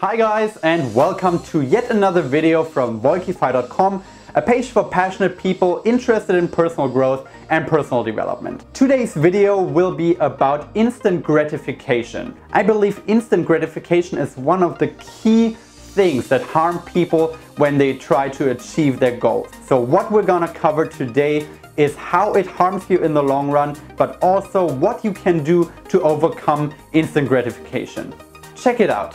Hi guys and welcome to yet another video from volkify.com, a page for passionate people interested in personal growth and personal development. Today's video will be about instant gratification. I believe instant gratification is one of the key things that harm people when they try to achieve their goals. So what we're gonna cover today is how it harms you in the long run, but also what you can do to overcome instant gratification. Check it out.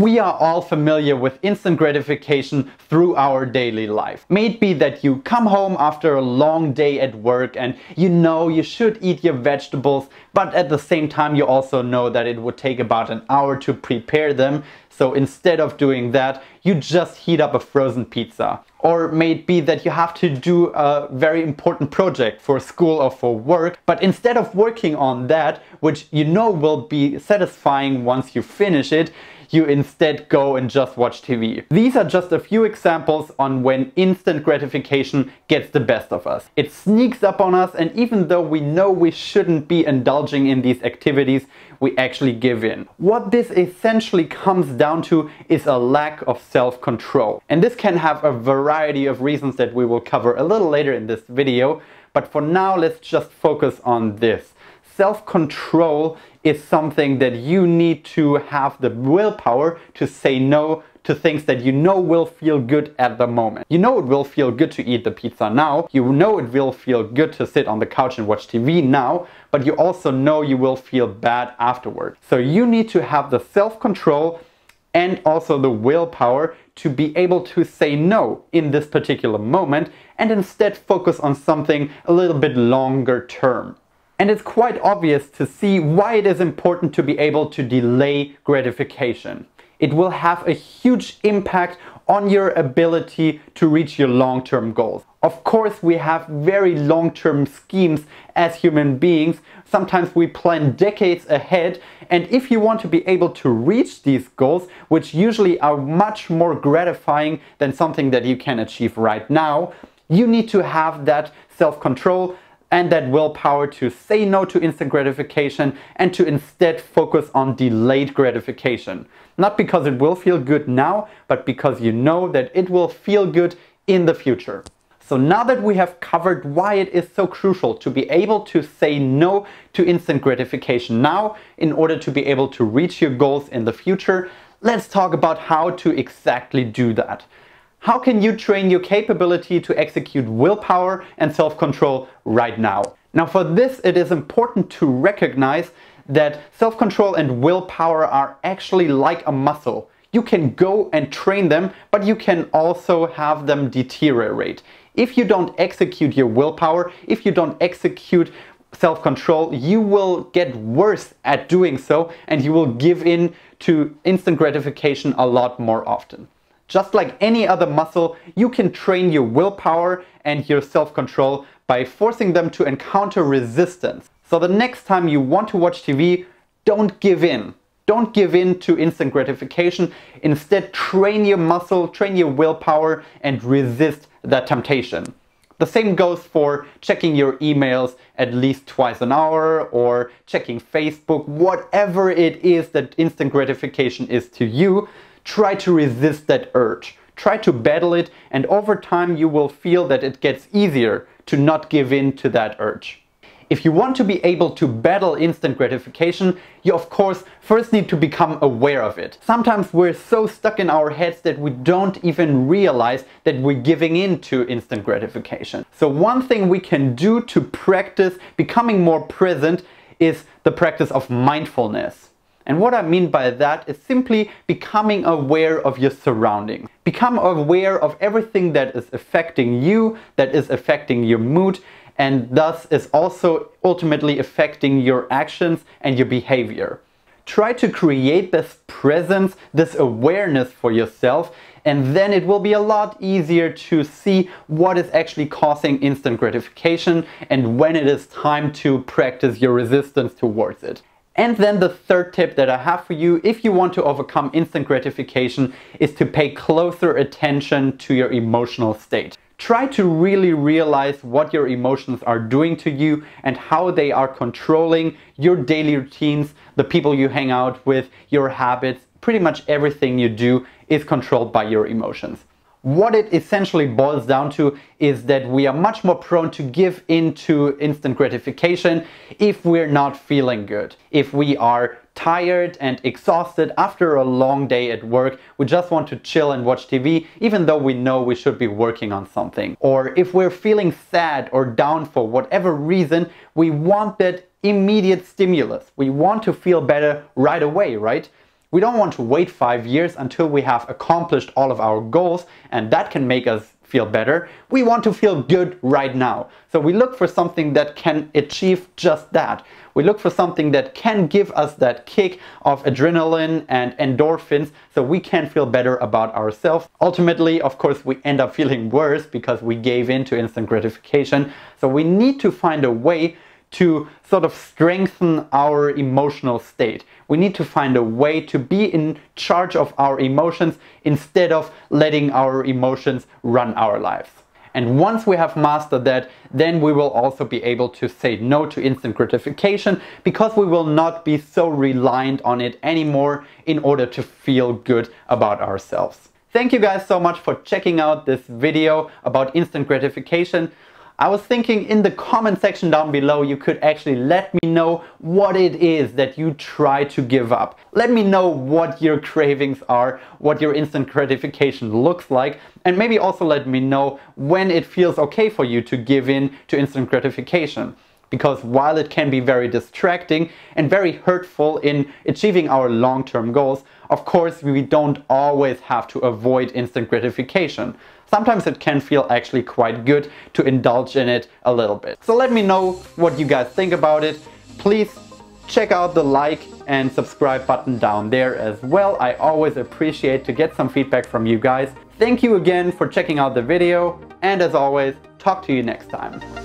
we are all familiar with instant gratification through our daily life. May it be that you come home after a long day at work and you know you should eat your vegetables, but at the same time you also know that it would take about an hour to prepare them. So instead of doing that, you just heat up a frozen pizza. Or may it be that you have to do a very important project for school or for work, but instead of working on that, which you know will be satisfying once you finish it, you instead go and just watch TV. These are just a few examples on when instant gratification gets the best of us. It sneaks up on us and even though we know we shouldn't be indulging in these activities, we actually give in. What this essentially comes down to is a lack of self-control. And this can have a variety of reasons that we will cover a little later in this video, but for now let's just focus on this self-control is something that you need to have the willpower to say no to things that you know will feel good at the moment. You know it will feel good to eat the pizza now, you know it will feel good to sit on the couch and watch TV now, but you also know you will feel bad afterward. So you need to have the self-control and also the willpower to be able to say no in this particular moment and instead focus on something a little bit longer term. And it's quite obvious to see why it is important to be able to delay gratification. It will have a huge impact on your ability to reach your long-term goals. Of course, we have very long-term schemes as human beings. Sometimes we plan decades ahead. And if you want to be able to reach these goals, which usually are much more gratifying than something that you can achieve right now, you need to have that self-control, and that willpower to say no to instant gratification and to instead focus on delayed gratification. Not because it will feel good now, but because you know that it will feel good in the future. So now that we have covered why it is so crucial to be able to say no to instant gratification now in order to be able to reach your goals in the future, let's talk about how to exactly do that. How can you train your capability to execute willpower and self-control right now? Now for this it is important to recognize that self-control and willpower are actually like a muscle. You can go and train them, but you can also have them deteriorate. If you don't execute your willpower, if you don't execute self-control, you will get worse at doing so and you will give in to instant gratification a lot more often. Just like any other muscle, you can train your willpower and your self-control by forcing them to encounter resistance. So the next time you want to watch TV, don't give in. Don't give in to instant gratification. Instead, train your muscle, train your willpower, and resist that temptation. The same goes for checking your emails at least twice an hour or checking Facebook, whatever it is that instant gratification is to you try to resist that urge. Try to battle it, and over time, you will feel that it gets easier to not give in to that urge. If you want to be able to battle instant gratification, you of course first need to become aware of it. Sometimes we're so stuck in our heads that we don't even realize that we're giving in to instant gratification. So one thing we can do to practice becoming more present is the practice of mindfulness. And what I mean by that is simply becoming aware of your surroundings. Become aware of everything that is affecting you, that is affecting your mood, and thus is also ultimately affecting your actions and your behavior. Try to create this presence, this awareness for yourself, and then it will be a lot easier to see what is actually causing instant gratification and when it is time to practice your resistance towards it. And then the third tip that I have for you if you want to overcome instant gratification is to pay closer attention to your emotional state. Try to really realize what your emotions are doing to you and how they are controlling your daily routines, the people you hang out with, your habits, pretty much everything you do is controlled by your emotions. What it essentially boils down to is that we are much more prone to give in to instant gratification if we're not feeling good. If we are tired and exhausted after a long day at work. We just want to chill and watch TV, even though we know we should be working on something. Or if we're feeling sad or down for whatever reason, we want that immediate stimulus. We want to feel better right away, right? We don't want to wait five years until we have accomplished all of our goals and that can make us feel better. We want to feel good right now. So we look for something that can achieve just that. We look for something that can give us that kick of adrenaline and endorphins so we can feel better about ourselves. Ultimately, of course, we end up feeling worse because we gave in to instant gratification. So we need to find a way to sort of strengthen our emotional state. We need to find a way to be in charge of our emotions instead of letting our emotions run our lives. And once we have mastered that, then we will also be able to say no to instant gratification because we will not be so reliant on it anymore in order to feel good about ourselves. Thank you guys so much for checking out this video about instant gratification. I was thinking in the comment section down below you could actually let me know what it is that you try to give up. Let me know what your cravings are, what your instant gratification looks like and maybe also let me know when it feels okay for you to give in to instant gratification because while it can be very distracting and very hurtful in achieving our long-term goals, of course, we don't always have to avoid instant gratification. Sometimes it can feel actually quite good to indulge in it a little bit. So let me know what you guys think about it. Please check out the like and subscribe button down there as well. I always appreciate to get some feedback from you guys. Thank you again for checking out the video and as always, talk to you next time.